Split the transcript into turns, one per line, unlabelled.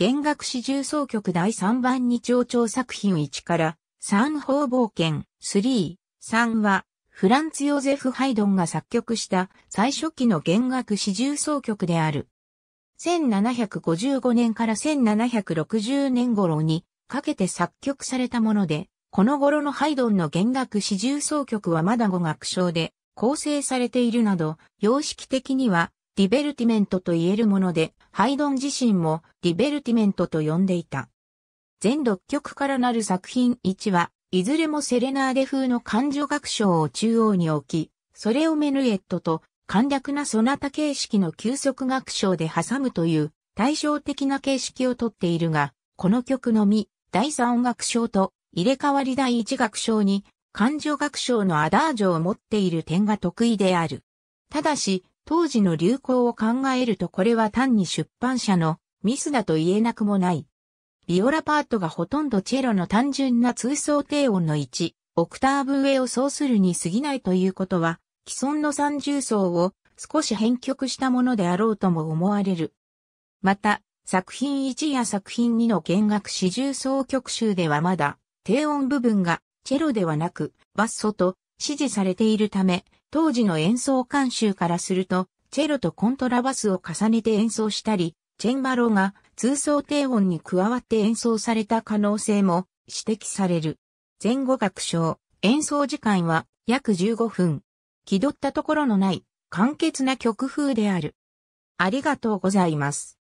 弦楽四重奏曲第3番に上長作品1から三方冒
険3、3はフランツ・ヨゼフ・ハイドンが作曲した最初期の弦楽四重奏曲である。1755年から1760年頃にかけて作曲されたもので、この頃のハイドンの弦楽四重奏曲はまだ語学章で構成されているなど、様式的にはディベルティメントと言えるもので、ハイドン自身もディベルティメントと呼んでいた。全6曲からなる作品1は、いずれもセレナーデ風の感情学章を中央に置き、それをメヌエットと簡略なソナタ形式の休息学章で挟むという対照的な形式をとっているが、この曲のみ、第3楽章と入れ替わり第1楽章に、感情学章のアダージョを持っている点が得意である。ただし、当時の流行を考えるとこれは単に出版社のミスだと言えなくもない。ビオラパートがほとんどチェロの単純な通奏低音の1、オクターブ上を奏するに過ぎないということは、既存の三重奏を少し編曲したものであろうとも思われる。また、作品1や作品2の弦楽四重奏曲集ではまだ、低音部分がチェロではなく、バッソと指示されているため、当時の演奏監修からすると、チェロとコントラバスを重ねて演奏したり、チェンバロが通奏低音に加わって演奏された可能性も指摘される。前後楽章、演奏時間は約15分。気取ったところのない簡潔
な曲風である。ありがとうございます。